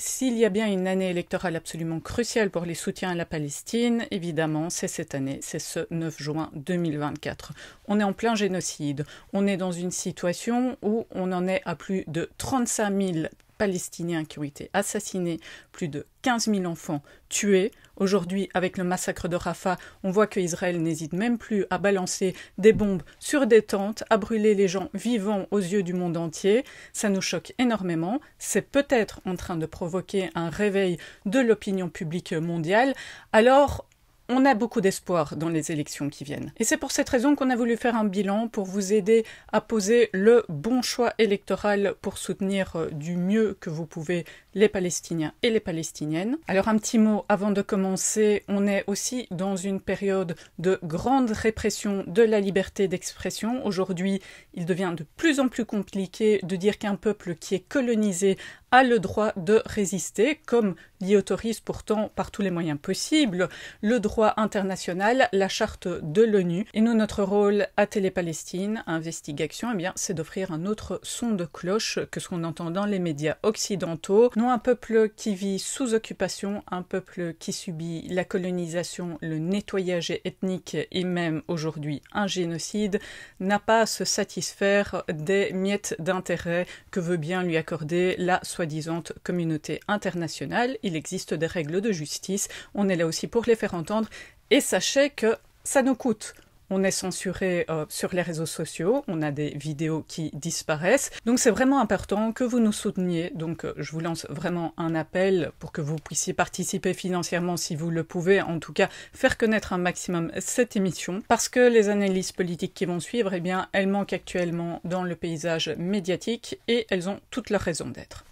S'il y a bien une année électorale absolument cruciale pour les soutiens à la Palestine, évidemment, c'est cette année, c'est ce 9 juin 2024. On est en plein génocide, on est dans une situation où on en est à plus de 35 000 Palestiniens qui ont été assassinés, plus de 15 000 enfants tués. Aujourd'hui, avec le massacre de Rafah, on voit qu'Israël n'hésite même plus à balancer des bombes sur des tentes, à brûler les gens vivants aux yeux du monde entier. Ça nous choque énormément. C'est peut-être en train de provoquer un réveil de l'opinion publique mondiale. Alors, on a beaucoup d'espoir dans les élections qui viennent. Et c'est pour cette raison qu'on a voulu faire un bilan pour vous aider à poser le bon choix électoral pour soutenir euh, du mieux que vous pouvez les Palestiniens et les Palestiniennes. Alors un petit mot avant de commencer, on est aussi dans une période de grande répression de la liberté d'expression. Aujourd'hui, il devient de plus en plus compliqué de dire qu'un peuple qui est colonisé a le droit de résister, comme l'y autorise pourtant par tous les moyens possibles le droit international, la charte de l'ONU. Et nous, notre rôle à Télé-Palestine, Investigation, eh bien, c'est d'offrir un autre son de cloche que ce qu'on entend dans les médias occidentaux. Non, un peuple qui vit sous occupation, un peuple qui subit la colonisation, le nettoyage ethnique et même aujourd'hui un génocide, n'a pas à se satisfaire des miettes d'intérêt que veut bien lui accorder la société disante communauté internationale, il existe des règles de justice, on est là aussi pour les faire entendre, et sachez que ça nous coûte. On est censuré euh, sur les réseaux sociaux, on a des vidéos qui disparaissent. Donc c'est vraiment important que vous nous souteniez. Donc euh, je vous lance vraiment un appel pour que vous puissiez participer financièrement si vous le pouvez, en tout cas faire connaître un maximum cette émission parce que les analyses politiques qui vont suivre, eh bien, elles manquent actuellement dans le paysage médiatique et elles ont toutes leurs raisons d'être.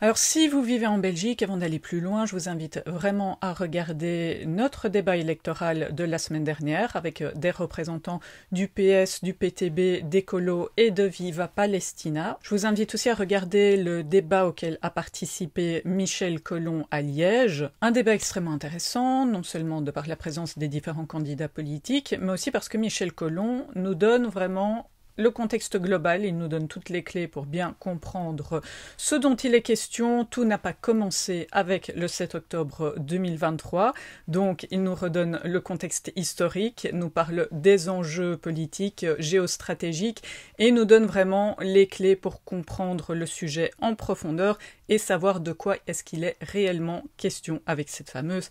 Alors si vous vivez en Belgique, avant d'aller plus loin, je vous invite vraiment à regarder notre débat électoral de la semaine dernière avec euh, des représentants du PS, du PTB, d'Ecolo et de Viva Palestina. Je vous invite aussi à regarder le débat auquel a participé Michel Collomb à Liège. Un débat extrêmement intéressant, non seulement de par la présence des différents candidats politiques, mais aussi parce que Michel Collomb nous donne vraiment le contexte global, il nous donne toutes les clés pour bien comprendre ce dont il est question. Tout n'a pas commencé avec le 7 octobre 2023, donc il nous redonne le contexte historique, nous parle des enjeux politiques, géostratégiques, et nous donne vraiment les clés pour comprendre le sujet en profondeur et savoir de quoi est-ce qu'il est réellement question avec cette fameuse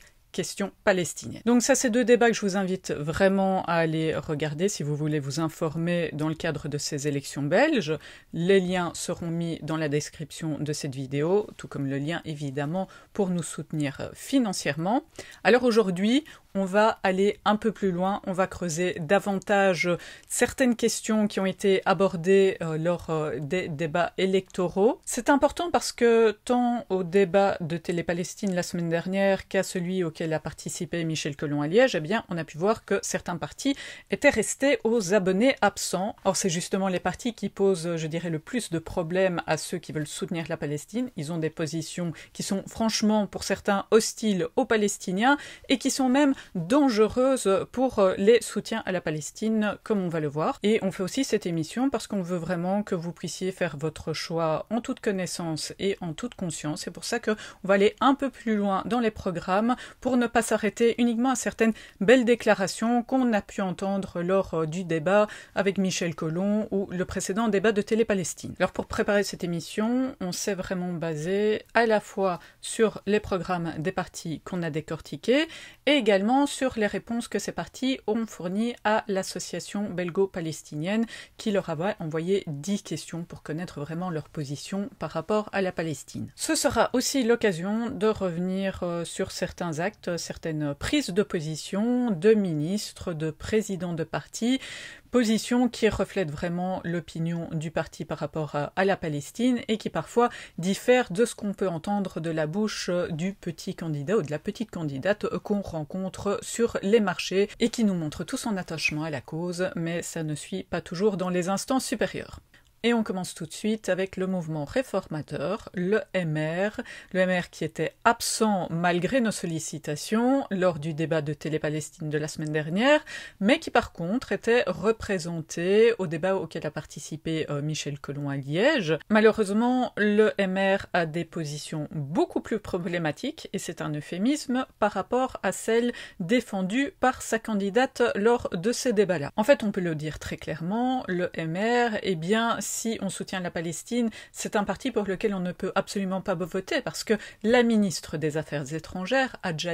palestinienne. Donc ça, c'est deux débats que je vous invite vraiment à aller regarder si vous voulez vous informer dans le cadre de ces élections belges. Les liens seront mis dans la description de cette vidéo, tout comme le lien évidemment pour nous soutenir financièrement. Alors aujourd'hui, on va aller un peu plus loin, on va creuser davantage certaines questions qui ont été abordées euh, lors euh, des débats électoraux. C'est important parce que tant au débat de Télé-Palestine la semaine dernière qu'à celui auquel a participé Michel Colomb à Liège, eh bien, on a pu voir que certains partis étaient restés aux abonnés absents. Or, c'est justement les partis qui posent, je dirais, le plus de problèmes à ceux qui veulent soutenir la Palestine. Ils ont des positions qui sont franchement, pour certains, hostiles aux Palestiniens et qui sont même dangereuse pour euh, les soutiens à la Palestine, comme on va le voir. Et on fait aussi cette émission parce qu'on veut vraiment que vous puissiez faire votre choix en toute connaissance et en toute conscience. C'est pour ça qu'on va aller un peu plus loin dans les programmes pour ne pas s'arrêter uniquement à certaines belles déclarations qu'on a pu entendre lors euh, du débat avec Michel Collomb ou le précédent débat de Télé-Palestine. Alors pour préparer cette émission, on s'est vraiment basé à la fois sur les programmes des partis qu'on a décortiqués et également sur les réponses que ces partis ont fournies à l'association belgo-palestinienne qui leur a envoyé 10 questions pour connaître vraiment leur position par rapport à la Palestine. Ce sera aussi l'occasion de revenir euh, sur certains actes, certaines prises de position de ministres, de présidents de partis position qui reflète vraiment l'opinion du parti par rapport à, la Palestine et qui parfois diffère de ce qu'on peut entendre de la bouche euh, du petit candidat ou de la petite candidate euh, qu'on rencontre sur les marchés et qui nous montre tout son attachement à la cause, mais ça ne suit pas toujours dans les instances supérieures. Et on commence tout de suite avec le mouvement réformateur, le MR, le MR qui était absent malgré nos sollicitations lors du débat de Télé-Palestine de la semaine dernière, mais qui par contre était représenté au débat auquel a participé euh, Michel Colomb à Liège. Malheureusement, le MR a des positions beaucoup plus problématiques, et c'est un euphémisme, par rapport à celles défendues par sa candidate lors de ces débats-là. En fait, on peut le dire très clairement, le MR, eh bien, si on soutient la Palestine, c'est un parti pour lequel on ne peut absolument pas voter parce que la ministre des Affaires étrangères, Adja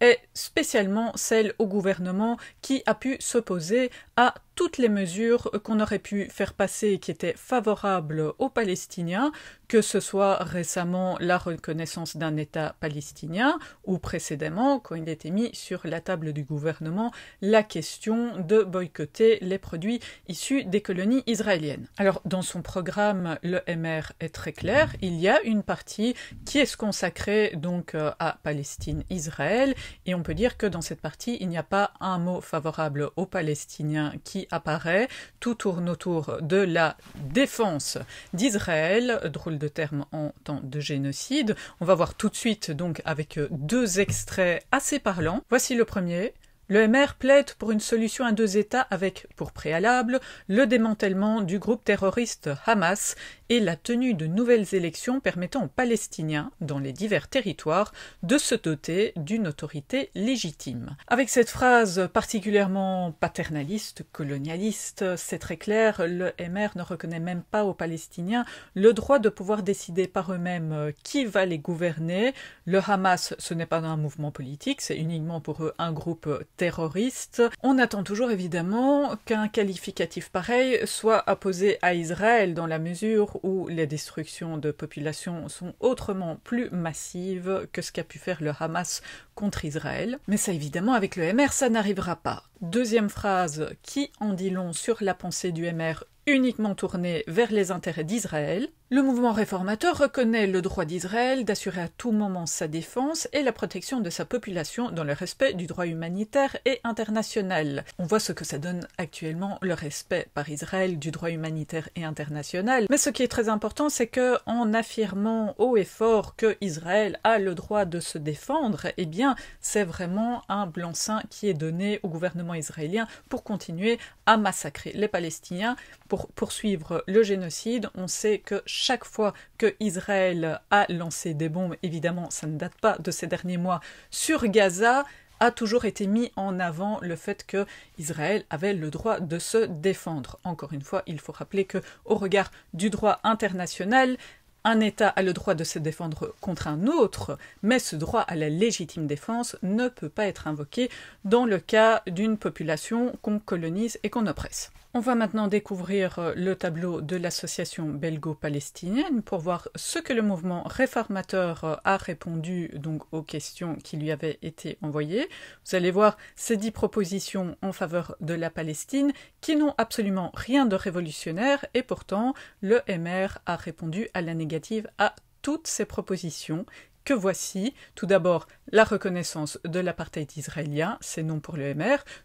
est spécialement celle au gouvernement qui a pu s'opposer à toutes les mesures qu'on aurait pu faire passer qui étaient favorables aux Palestiniens, que ce soit récemment la reconnaissance d'un État palestinien ou précédemment, quand il était mis sur la table du gouvernement, la question de boycotter les produits issus des colonies israéliennes. Alors, dans son programme, le MR est très clair, il y a une partie qui est consacrée donc à Palestine-Israël, et on peut dire que dans cette partie, il n'y a pas un mot favorable aux Palestiniens qui apparaît. Tout tourne autour de la défense d'Israël, drôle de terme en temps de génocide. On va voir tout de suite donc avec deux extraits assez parlants. Voici le premier. Le MR plaide pour une solution à deux États avec, pour préalable, le démantèlement du groupe terroriste Hamas et la tenue de nouvelles élections permettant aux Palestiniens, dans les divers territoires, de se doter d'une autorité légitime. Avec cette phrase particulièrement paternaliste, colonialiste, c'est très clair, le MR ne reconnaît même pas aux Palestiniens le droit de pouvoir décider par eux-mêmes euh, qui va les gouverner. Le Hamas, ce n'est pas un mouvement politique, c'est uniquement pour eux un groupe terroriste. On attend toujours évidemment qu'un qualificatif pareil soit apposé à Israël dans la mesure où les destructions de populations sont autrement plus massives que ce qu'a pu faire le Hamas contre Israël. Mais ça évidemment avec le MR ça n'arrivera pas. Deuxième phrase qui en dit long sur la pensée du MR uniquement tournée vers les intérêts d'Israël. Le mouvement réformateur reconnaît le droit d'Israël d'assurer à tout moment sa défense et la protection de sa population dans le respect du droit humanitaire et international. On voit ce que ça donne actuellement le respect par Israël du droit humanitaire et international, mais ce qui est très important c'est que en affirmant haut et fort que Israël a le droit de se défendre, eh bien c'est vraiment un blanc-seing qui est donné au gouvernement israélien pour continuer à massacrer les Palestiniens pour poursuivre le génocide. On sait que chaque fois que Israël a lancé des bombes, évidemment ça ne date pas de ces derniers mois, sur Gaza, a toujours été mis en avant le fait que Israël avait le droit de se défendre. Encore une fois, il faut rappeler que au regard du droit international, un État a le droit de se défendre contre un autre, mais ce droit à la légitime défense ne peut pas être invoqué dans le cas d'une population qu'on colonise et qu'on oppresse. On va maintenant découvrir euh, le tableau de l'association belgo-palestinienne pour voir ce que le mouvement réformateur euh, a répondu donc aux questions qui lui avaient été envoyées. Vous allez voir ces dix propositions en faveur de la Palestine qui n'ont absolument rien de révolutionnaire et pourtant le MR a répondu à la négative à toutes ces propositions que voici. Tout d'abord, la reconnaissance de l'apartheid israélien, c'est non pour le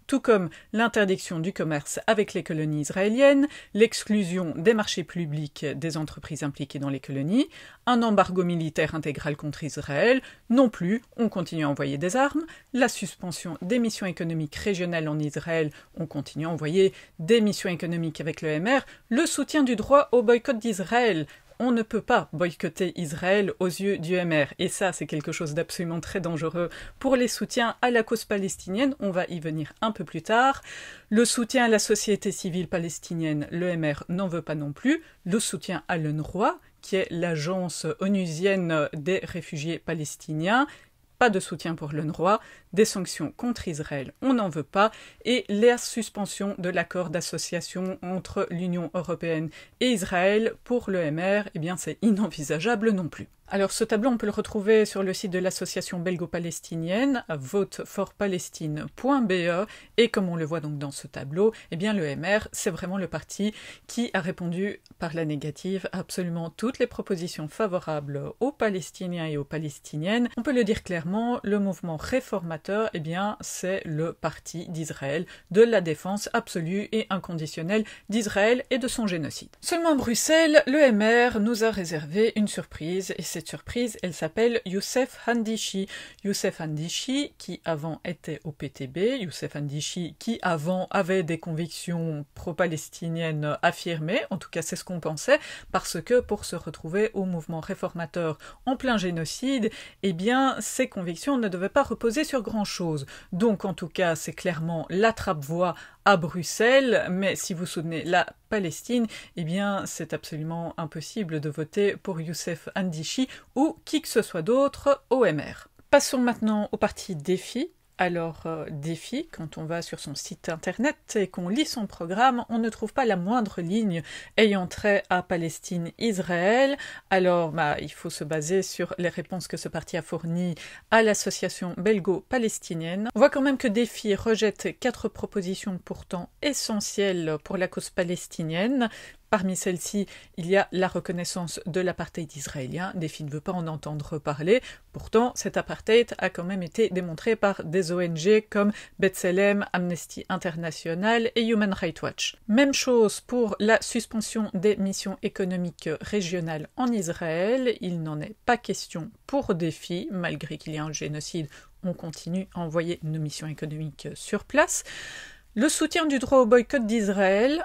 tout comme l'interdiction du commerce avec les colonies israéliennes, l'exclusion des marchés publics des entreprises impliquées dans les colonies, un embargo militaire intégral contre Israël, non plus, on continue à envoyer des armes, la suspension des missions économiques régionales en Israël, on continue à envoyer des missions économiques avec le le soutien du droit au boycott d'Israël, on ne peut pas boycotter Israël aux yeux du MR. Et ça, c'est quelque chose d'absolument très dangereux pour les soutiens à la cause palestinienne. On va y venir un peu plus tard. Le soutien à la société civile palestinienne, le MR n'en veut pas non plus. Le soutien à l'UNRWA, qui est l'agence onusienne des réfugiés palestiniens, pas de soutien pour le droit, des sanctions contre Israël, on n'en veut pas, et la suspension de l'accord d'association entre l'Union européenne et Israël pour l'EMR, eh bien c'est inenvisageable non plus. Alors ce tableau, on peut le retrouver sur le site de l'association belgo-palestinienne voteforpalestine.be et comme on le voit donc dans ce tableau, eh bien le MR, c'est vraiment le parti qui a répondu par la négative à absolument toutes les propositions favorables aux Palestiniens et aux Palestiniennes. On peut le dire clairement, le mouvement réformateur, eh bien c'est le parti d'Israël, de la défense absolue et inconditionnelle d'Israël et de son génocide. Seulement à Bruxelles, le MR nous a réservé une surprise et c'est surprise, elle s'appelle Youssef Handishi. Youssef Handishi, qui avant était au PTB, Youssef Handishi, qui avant avait des convictions pro-palestiniennes affirmées, en tout cas c'est ce qu'on pensait, parce que pour se retrouver au mouvement réformateur en plein génocide, eh bien ses convictions ne devaient pas reposer sur grand-chose. Donc en tout cas, c'est clairement la voix à Bruxelles, mais si vous souvenez la Palestine, eh bien c'est absolument impossible de voter pour Youssef Andishi ou qui que ce soit d'autre OMR. Passons maintenant au parti Défi, alors, euh, défi, quand on va sur son site internet et qu'on lit son programme, on ne trouve pas la moindre ligne ayant trait à Palestine-Israël. Alors, bah, il faut se baser sur les réponses que ce parti a fournies à l'association belgo-palestinienne. On voit quand même que défi rejette quatre propositions pourtant essentielles pour la cause palestinienne, Parmi celles-ci, il y a la reconnaissance de l'apartheid israélien. Défi ne veut pas en entendre parler. Pourtant, cet apartheid a quand même été démontré par des ONG comme B'Tselem, Amnesty International et Human Rights Watch. Même chose pour la suspension des missions économiques régionales en Israël. Il n'en est pas question pour Défi, malgré qu'il y ait un génocide. On continue à envoyer nos missions économiques sur place. Le soutien du droit au boycott d'Israël,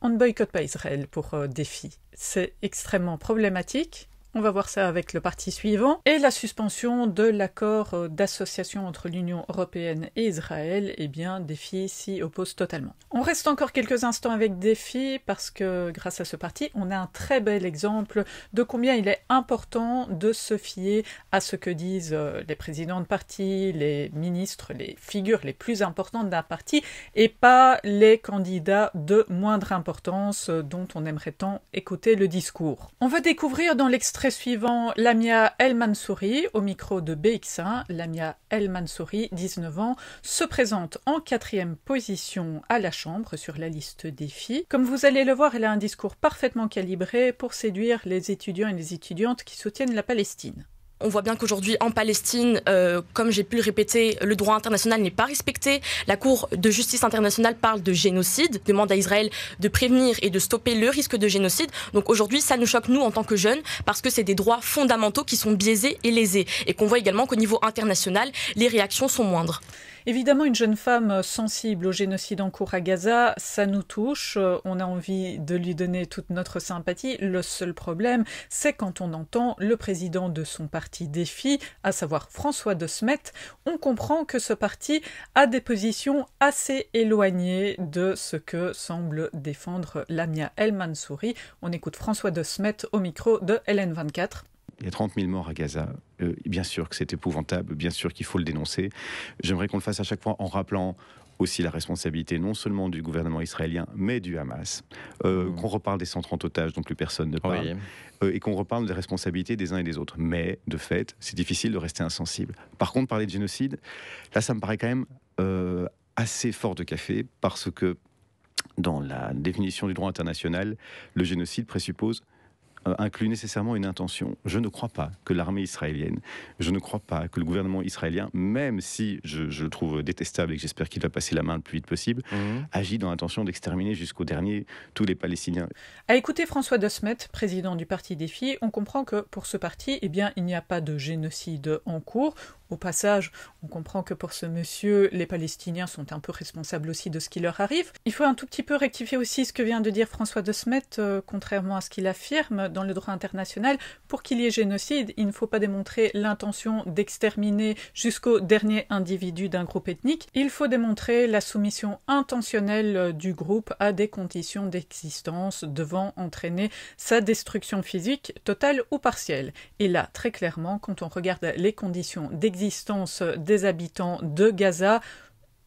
on ne boycotte pas Israël pour euh, défi. C'est extrêmement problématique on va voir ça avec le parti suivant. Et la suspension de l'accord euh, d'association entre l'Union européenne et Israël, eh bien, Défi s'y oppose totalement. On reste encore quelques instants avec Défi parce que grâce à ce parti, on a un très bel exemple de combien il est important de se fier à ce que disent euh, les présidents de parti, les ministres, les figures les plus importantes d'un parti et pas les candidats de moindre importance euh, dont on aimerait tant écouter le discours. On va découvrir dans l'extrême. Très suivant, Lamia El Mansouri, au micro de BX1. Lamia El Mansouri, 19 ans, se présente en quatrième position à la Chambre sur la liste des filles. Comme vous allez le voir, elle a un discours parfaitement calibré pour séduire les étudiants et les étudiantes qui soutiennent la Palestine on voit bien qu'aujourd'hui en Palestine, euh, comme j'ai pu le répéter, le droit international n'est pas respecté. La Cour de justice internationale parle de génocide, demande à Israël de prévenir et de stopper le risque de génocide. Donc aujourd'hui, ça nous choque, nous, en tant que jeunes, parce que c'est des droits fondamentaux qui sont biaisés et lésés. Et qu'on voit également qu'au niveau international, les réactions sont moindres. Évidemment, une jeune femme sensible au génocide en cours à Gaza, ça nous touche, euh, on a envie de lui donner toute notre sympathie. Le seul problème, c'est quand on entend le président de son parti défi, à savoir François de Smet, on comprend que ce parti a des positions assez éloignées de ce que semble défendre Lamia El Mansouri. On écoute François de Smet au micro de LN24. Il y a 30 000 morts à Gaza. Euh, bien sûr que c'est épouvantable, bien sûr qu'il faut le dénoncer. J'aimerais qu'on le fasse à chaque fois en rappelant aussi la responsabilité non seulement du gouvernement israélien, mais du Hamas. Euh, mmh. Qu'on reparle des 130 otages dont plus personne ne parle. Euh, et qu'on reparle des responsabilités des uns et des autres. Mais, de fait, c'est difficile de rester insensible. Par contre, parler de génocide, là, ça me paraît quand même assez fort de café, parce que dans la définition du droit international, le génocide présuppose euh, inclut nécessairement une intention. Je ne crois pas que l'armée israélienne, je ne crois pas que le gouvernement israélien, même si je, le trouve détestable et que j'espère qu'il va passer la main le plus vite possible, mhm. agit dans l'intention d'exterminer jusqu'au dernier tous les Palestiniens. À écouter François Dosmet, président du parti des Défi, on comprend que pour ce parti, eh il n'y a pas de génocide en cours au passage, on comprend que pour ce monsieur, les Palestiniens sont un peu responsables aussi de ce qui leur arrive. Il faut un tout petit peu rectifier aussi ce que vient de dire François de Smet, euh, contrairement à ce qu'il affirme dans le droit international. Pour qu'il y ait génocide, il ne faut pas démontrer l'intention d'exterminer jusqu'au dernier individu d'un groupe ethnique. Il faut démontrer la soumission intentionnelle euh, du groupe à des conditions d'existence devant entraîner sa destruction physique, totale ou partielle. Et là, très clairement, quand on regarde les conditions d'existence, des habitants de Gaza.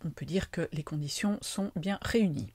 On peut dire que les conditions sont bien réunies.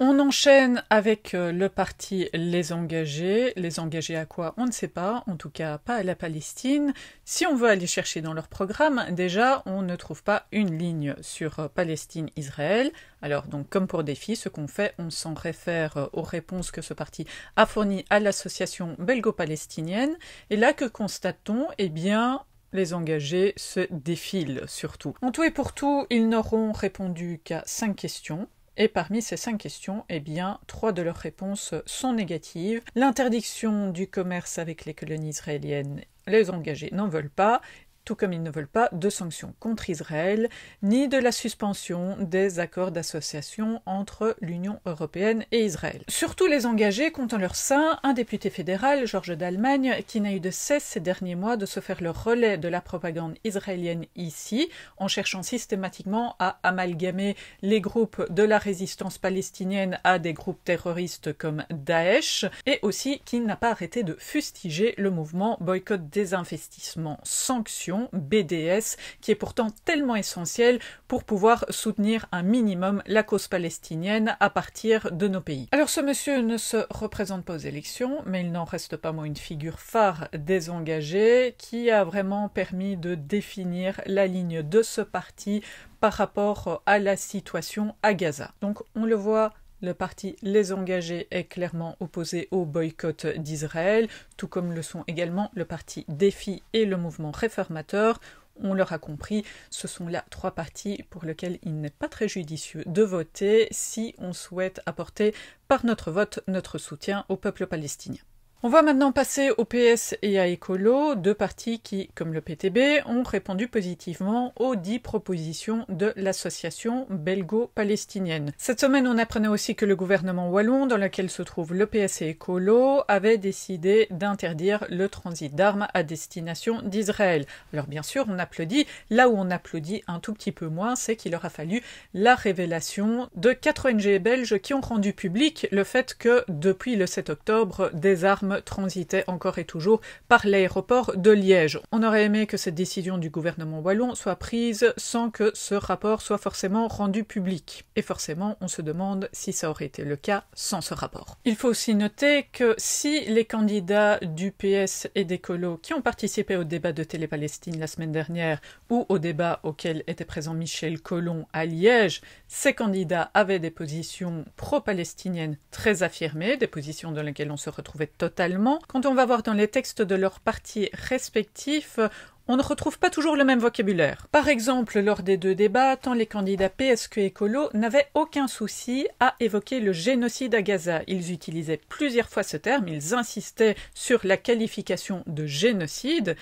On enchaîne avec euh, le parti Les Engagés. Les Engagés à quoi On ne sait pas, en tout cas pas à la Palestine. Si on veut aller chercher dans leur programme, déjà, on ne trouve pas une ligne sur euh, Palestine-Israël. Alors, donc, comme pour Défi, ce qu'on fait, on s'en réfère euh, aux réponses que ce parti a fournies à l'association belgo-palestinienne. Et là, que constatons Eh bien, les engagés se défilent surtout. En tout et pour tout, ils n'auront répondu qu'à cinq questions. Et parmi ces cinq questions, eh bien, trois de leurs réponses sont négatives. L'interdiction du commerce avec les colonies israéliennes, les engagés n'en veulent pas tout comme ils ne veulent pas de sanctions contre Israël, ni de la suspension des accords d'association entre l'Union européenne et Israël. Surtout les engagés comptent en leur sein un député fédéral, Georges d'Allemagne, qui n'a eu de cesse ces derniers mois de se faire le relais de la propagande israélienne ici, en cherchant systématiquement à amalgamer les groupes de la résistance palestinienne à des groupes terroristes comme Daesh, et aussi qui n'a pas arrêté de fustiger le mouvement boycott des investissements sanctions BDS qui est pourtant tellement essentiel pour pouvoir soutenir un minimum la cause palestinienne à partir de nos pays. Alors ce monsieur ne se représente pas aux élections, mais il n'en reste pas moins une figure phare désengagée qui a vraiment permis de définir la ligne de ce parti par rapport à la situation à Gaza. Donc on le voit le parti Les Engagés est clairement opposé au boycott d'Israël, tout comme le sont également le parti Défi et le mouvement réformateur. On leur a compris, ce sont là trois partis pour lesquels il n'est pas très judicieux de voter si on souhaite apporter par notre vote notre soutien au peuple palestinien. On va maintenant passer au PS et à Ecolo, deux partis qui, comme le PTB, ont répondu positivement aux dix propositions de l'association belgo-palestinienne. Cette semaine, on apprenait aussi que le gouvernement wallon, dans lequel se trouve le PS et Ecolo, avait décidé d'interdire le transit d'armes à destination d'Israël. Alors bien sûr, on applaudit. Là où on applaudit un tout petit peu moins, c'est qu'il aura fallu la révélation de quatre ONG e belges qui ont rendu public le fait que, depuis le 7 octobre, des armes transitait encore et toujours par l'aéroport de Liège. On aurait aimé que cette décision du gouvernement wallon soit prise sans que ce rapport soit forcément rendu public. Et forcément, on se demande si ça aurait été le cas sans ce rapport. Il faut aussi noter que si les candidats du PS et des colos qui ont participé au débat de Télé-Palestine la semaine dernière ou au débat auquel était présent Michel Collomb à Liège, ces candidats avaient des positions pro-palestiniennes très affirmées, des positions dans lesquelles on se retrouvait totalement quand on va voir dans les textes de leurs partis respectifs, on ne retrouve pas toujours le même vocabulaire. Par exemple, lors des deux débats, tant les candidats PS que écolo n'avaient aucun souci à évoquer le génocide à Gaza. Ils utilisaient plusieurs fois ce terme, ils insistaient sur la qualification de génocide.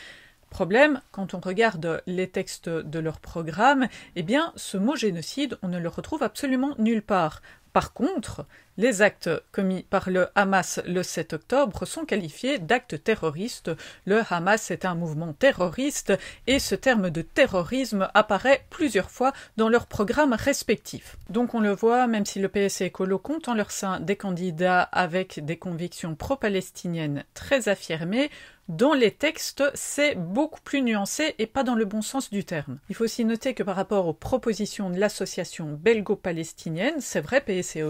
Problème, quand on regarde les textes de leur programme, eh bien, ce mot génocide, on ne le retrouve absolument nulle part. Par contre, les actes commis par le Hamas le 7 octobre sont qualifiés d'actes terroristes. Le Hamas est un mouvement terroriste et ce terme de terrorisme apparaît plusieurs fois dans leurs programmes respectifs. Donc on le voit, même si le PS et Écolo comptent en leur sein des candidats avec des convictions pro-palestiniennes très affirmées, dans les textes, c'est beaucoup plus nuancé et pas dans le bon sens du terme. Il faut aussi noter que par rapport aux propositions de l'association belgo-palestinienne, c'est vrai, PS et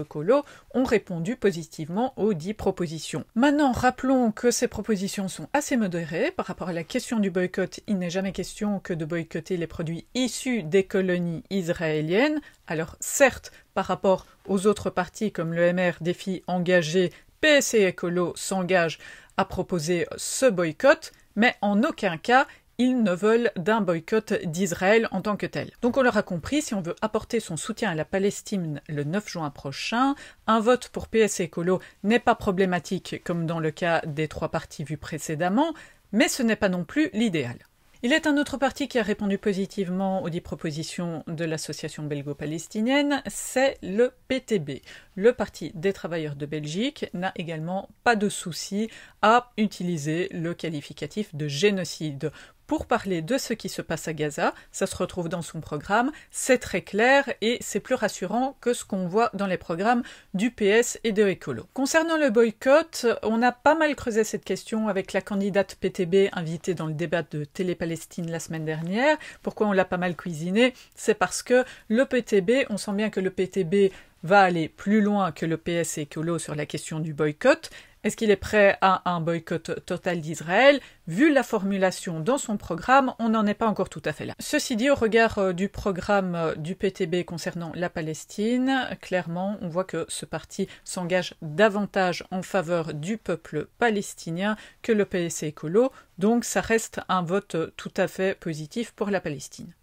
ont répondu positivement aux dix propositions. Maintenant, rappelons que ces propositions sont assez modérées par rapport à la question du boycott. Il n'est jamais question que de boycotter les produits issus des colonies israéliennes. Alors certes, par rapport aux autres partis comme le MR, Défi, Engagé, PS et Écolo s'engagent à proposer ce boycott, mais en aucun cas ils ne veulent d'un boycott d'Israël en tant que tel. Donc on leur a compris, si on veut apporter son soutien à la Palestine le 9 juin prochain, un vote pour PS écolo n'est pas problématique comme dans le cas des trois partis vus précédemment, mais ce n'est pas non plus l'idéal. Il est un autre parti qui a répondu positivement aux dix propositions de l'association belgo-palestinienne, c'est le PTB. Le Parti des travailleurs de Belgique n'a également pas de souci à utiliser le qualificatif de génocide pour parler de ce qui se passe à Gaza. Ça se retrouve dans son programme, c'est très clair et c'est plus rassurant que ce qu'on voit dans les programmes du PS et de Écolo. Concernant le boycott, on a pas mal creusé cette question avec la candidate PTB invitée dans le débat de Télé-Palestine la semaine dernière. Pourquoi on l'a pas mal cuisinée C'est parce que le PTB, on sent bien que le PTB va aller plus loin que le PS et Colo sur la question du boycott. Est-ce qu'il est prêt à un boycott total d'Israël Vu la formulation dans son programme, on n'en est pas encore tout à fait là. Ceci dit, au regard euh, du programme euh, du PTB concernant la Palestine, clairement, on voit que ce parti s'engage davantage en faveur du peuple palestinien que le PS écolo, donc ça reste un vote euh, tout à fait positif pour la Palestine.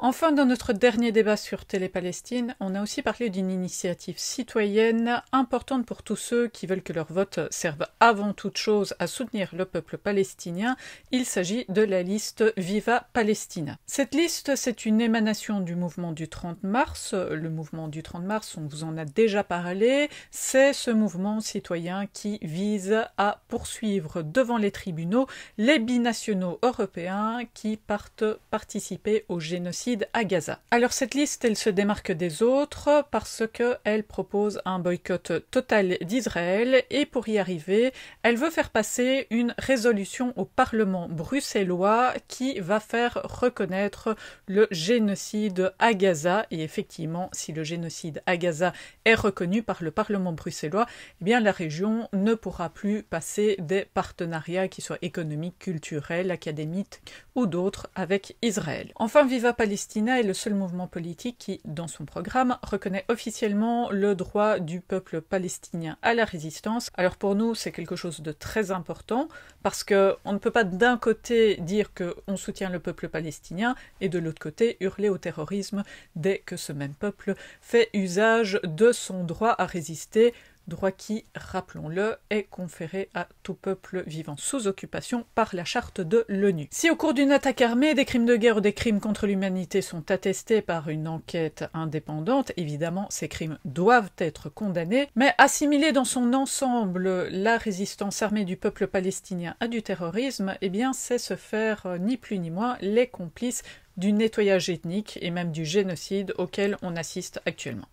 Enfin, dans notre dernier débat sur Télé-Palestine, on a aussi parlé d'une initiative citoyenne importante pour tous ceux qui veulent que leur vote serve avant toute chose à soutenir le peuple palestinien. Il s'agit de la liste Viva Palestina. Cette liste, c'est une émanation du mouvement du 30 mars. Le mouvement du 30 mars, on vous en a déjà parlé, c'est ce mouvement citoyen qui vise à poursuivre devant les tribunaux les binationaux européens qui partent participer au génocide à Gaza. Alors cette liste, elle se démarque des autres parce qu'elle propose un boycott total d'Israël et pour y arriver, elle veut faire passer une résolution au Parlement bruxellois qui va faire reconnaître le génocide à Gaza et effectivement, si le génocide à Gaza est reconnu par le Parlement bruxellois, eh bien la région ne pourra plus passer des partenariats qui soient économiques, culturels, académiques ou d'autres avec Israël. Enfin, Viva Palestine Palestina est le seul mouvement politique qui, dans son programme, reconnaît officiellement le droit du peuple palestinien à la résistance. Alors pour nous, c'est quelque chose de très important parce qu'on ne peut pas d'un côté dire qu'on soutient le peuple palestinien et de l'autre côté hurler au terrorisme dès que ce même peuple fait usage de son droit à résister droit qui, rappelons-le, est conféré à tout peuple vivant sous occupation par la charte de l'ONU. Si au cours d'une attaque armée, des crimes de guerre ou des crimes contre l'humanité sont attestés par une enquête indépendante, évidemment ces crimes doivent être condamnés, mais assimiler dans son ensemble la résistance armée du peuple palestinien à du terrorisme, eh bien c'est se faire euh, ni plus ni moins les complices du nettoyage ethnique et même du génocide auquel on assiste actuellement.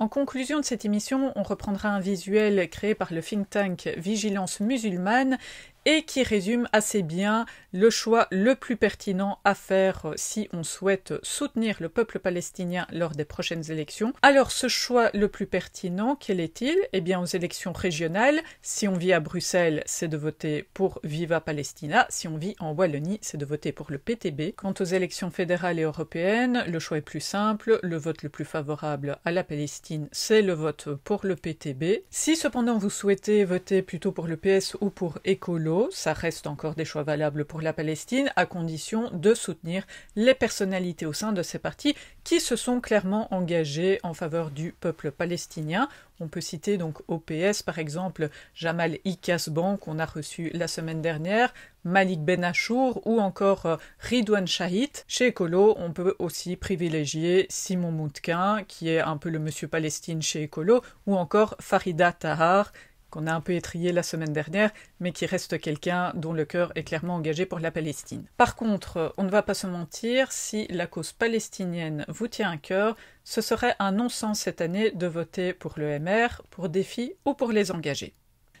En conclusion de cette émission, on reprendra un visuel créé par le think tank Vigilance musulmane et qui résume assez bien le choix le plus pertinent à faire euh, si on souhaite soutenir le peuple palestinien lors des prochaines élections. Alors ce choix le plus pertinent, quel est-il Eh bien aux élections régionales, si on vit à Bruxelles, c'est de voter pour Viva Palestina, si on vit en Wallonie, c'est de voter pour le PTB. Quant aux élections fédérales et européennes, le choix est plus simple, le vote le plus favorable à la Palestine, c'est le vote pour le PTB. Si cependant vous souhaitez voter plutôt pour le PS ou pour Écolo, ça reste encore des choix valables pour la Palestine, à condition de soutenir les personnalités au sein de ces partis qui se sont clairement engagés en faveur du peuple palestinien. On peut citer donc OPS par exemple Jamal Ikasban qu'on a reçu la semaine dernière, Malik Ben Achour ou encore euh, Ridwan Shahit. Chez Ecolo, on peut aussi privilégier Simon Moutkin qui est un peu le monsieur Palestine chez Ecolo ou encore Farida Tahar qu'on a un peu étrié la semaine dernière, mais qui reste quelqu'un dont le cœur est clairement engagé pour la Palestine. Par contre, on ne va pas se mentir, si la cause palestinienne vous tient à cœur, ce serait un non-sens cette année de voter pour le MR, pour Défi ou pour les engagés.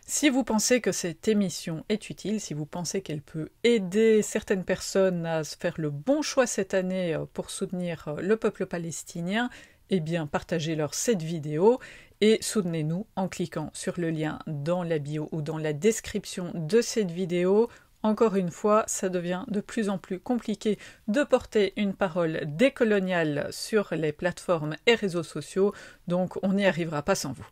Si vous pensez que cette émission est utile, si vous pensez qu'elle peut aider certaines personnes à faire le bon choix cette année pour soutenir le peuple palestinien, eh bien partagez-leur cette vidéo et soutenez-nous en cliquant sur le lien dans la bio ou dans la description de cette vidéo. Encore une fois, ça devient de plus en plus compliqué de porter une parole décoloniale sur les plateformes et réseaux sociaux, donc on n'y arrivera pas sans vous.